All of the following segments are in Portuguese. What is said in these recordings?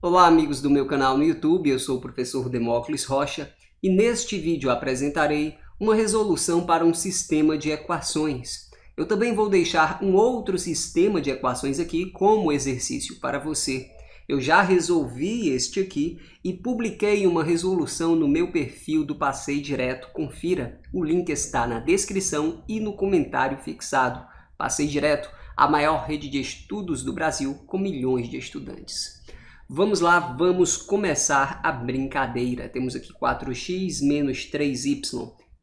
Olá amigos do meu canal no YouTube, eu sou o professor Demócles Rocha e neste vídeo apresentarei uma resolução para um sistema de equações. Eu também vou deixar um outro sistema de equações aqui como exercício para você. Eu já resolvi este aqui e publiquei uma resolução no meu perfil do Passei Direto, confira. O link está na descrição e no comentário fixado. Passei Direto, a maior rede de estudos do Brasil com milhões de estudantes. Vamos lá, vamos começar a brincadeira. Temos aqui 4x menos 3y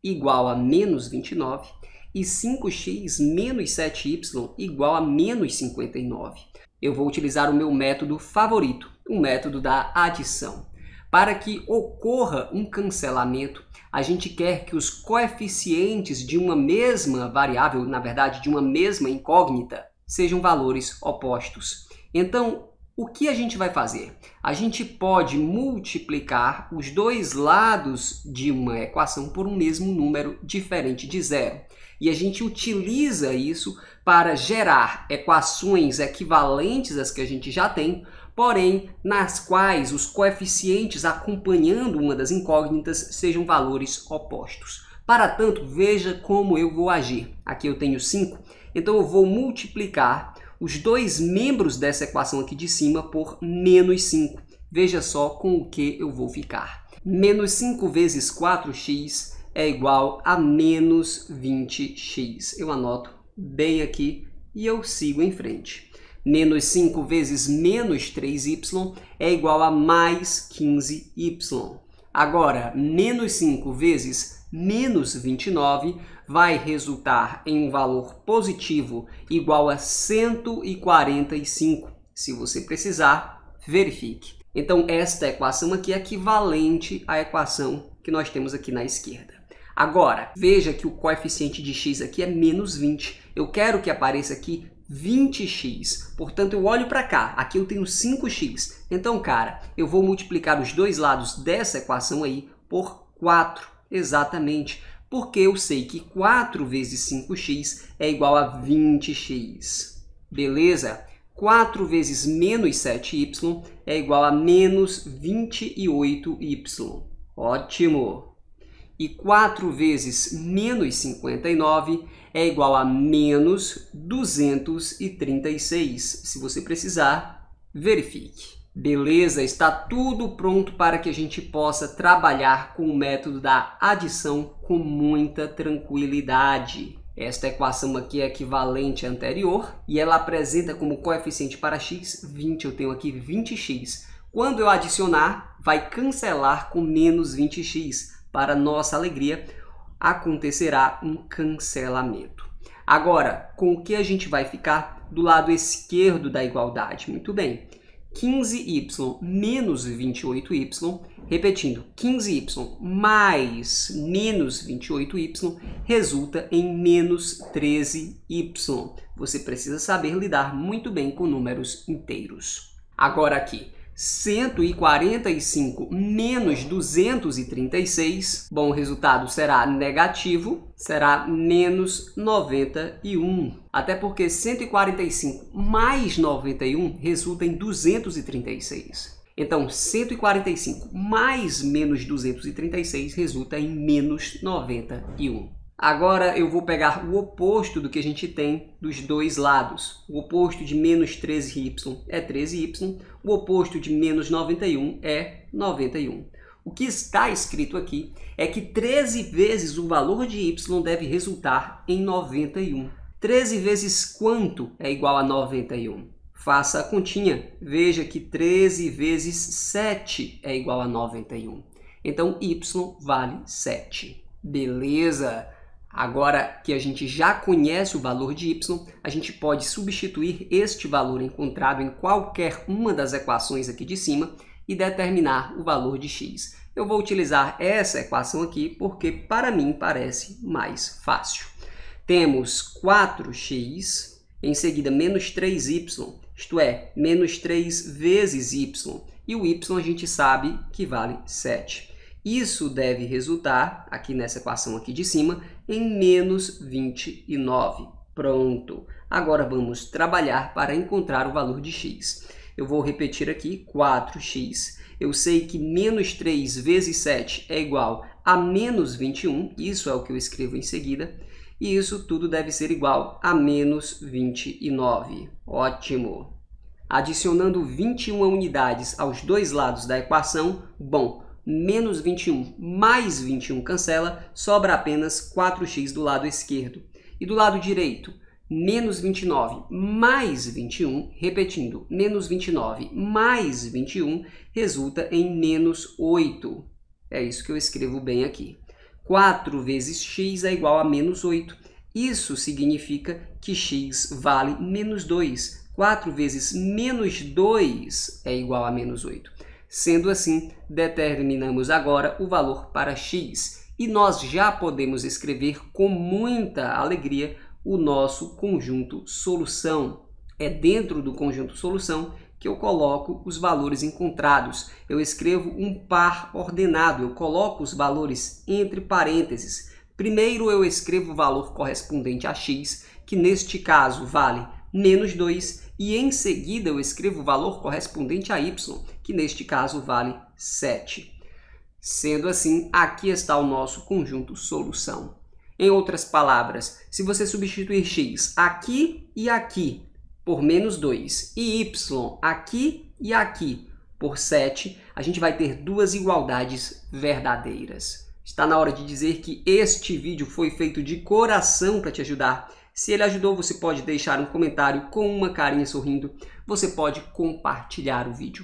igual a menos 29 e 5x menos 7y igual a menos 59. Eu vou utilizar o meu método favorito, o método da adição. Para que ocorra um cancelamento, a gente quer que os coeficientes de uma mesma variável, na verdade de uma mesma incógnita, sejam valores opostos. Então, o que a gente vai fazer? A gente pode multiplicar os dois lados de uma equação por um mesmo número diferente de zero. E a gente utiliza isso para gerar equações equivalentes às que a gente já tem, porém nas quais os coeficientes acompanhando uma das incógnitas sejam valores opostos. Para tanto, veja como eu vou agir. Aqui eu tenho 5, então eu vou multiplicar os dois membros dessa equação aqui de cima por menos 5. Veja só com o que eu vou ficar. Menos 5 vezes 4x é igual a menos 20x. Eu anoto bem aqui e eu sigo em frente. Menos 5 vezes menos 3y é igual a mais 15y. Agora, menos 5 vezes menos 29 vai resultar em um valor positivo igual a 145. Se você precisar, verifique. Então, esta equação aqui é equivalente à equação que nós temos aqui na esquerda. Agora, veja que o coeficiente de x aqui é menos 20. Eu quero que apareça aqui 20x. Portanto, eu olho para cá, aqui eu tenho 5x. Então, cara, eu vou multiplicar os dois lados dessa equação aí por 4, exatamente, porque eu sei que 4 vezes 5x é igual a 20x. Beleza? 4 vezes menos 7y é igual a menos 28y. Ótimo! e 4 vezes menos 59 é igual a menos 236. Se você precisar, verifique. Beleza, está tudo pronto para que a gente possa trabalhar com o método da adição com muita tranquilidade. Esta equação aqui é equivalente à anterior e ela apresenta como coeficiente para x 20. Eu tenho aqui 20x. Quando eu adicionar, vai cancelar com menos 20x para nossa alegria, acontecerá um cancelamento. Agora, com o que a gente vai ficar do lado esquerdo da igualdade? Muito bem. 15y menos 28y, repetindo, 15y mais menos 28y resulta em menos 13y. Você precisa saber lidar muito bem com números inteiros. Agora aqui, 145 menos 236, bom, o resultado será negativo, será menos 91. Até porque 145 mais 91 resulta em 236. Então, 145 mais menos 236 resulta em menos 91. Agora eu vou pegar o oposto do que a gente tem dos dois lados. O oposto de menos 13y é 13y, o oposto de menos 91 é 91. O que está escrito aqui é que 13 vezes o valor de y deve resultar em 91. 13 vezes quanto é igual a 91? Faça a continha. Veja que 13 vezes 7 é igual a 91. Então, y vale 7. Beleza! Agora que a gente já conhece o valor de y, a gente pode substituir este valor encontrado em qualquer uma das equações aqui de cima e determinar o valor de x. Eu vou utilizar essa equação aqui porque para mim parece mais fácil. Temos 4x, em seguida menos 3y, isto é, menos 3 vezes y, e o y a gente sabe que vale 7. Isso deve resultar, aqui nessa equação aqui de cima, em menos 29. Pronto. Agora vamos trabalhar para encontrar o valor de x. Eu vou repetir aqui, 4x. Eu sei que menos 3 vezes 7 é igual a menos 21, isso é o que eu escrevo em seguida, e isso tudo deve ser igual a menos 29. Ótimo! Adicionando 21 unidades aos dois lados da equação, bom, menos 21 mais 21 cancela, sobra apenas 4x do lado esquerdo. E do lado direito, menos 29 mais 21, repetindo, menos 29 mais 21 resulta em menos 8. É isso que eu escrevo bem aqui. 4 vezes x é igual a menos 8. Isso significa que x vale menos 2. 4 vezes menos 2 é igual a menos 8. Sendo assim, determinamos agora o valor para x e nós já podemos escrever com muita alegria o nosso conjunto solução. É dentro do conjunto solução que eu coloco os valores encontrados. Eu escrevo um par ordenado, eu coloco os valores entre parênteses. Primeiro eu escrevo o valor correspondente a x, que neste caso vale menos 2, e em seguida eu escrevo o valor correspondente a y, que neste caso vale 7. Sendo assim, aqui está o nosso conjunto solução. Em outras palavras, se você substituir x aqui e aqui por menos 2 e y aqui e aqui por 7, a gente vai ter duas igualdades verdadeiras. Está na hora de dizer que este vídeo foi feito de coração para te ajudar. Se ele ajudou, você pode deixar um comentário com uma carinha sorrindo. Você pode compartilhar o vídeo.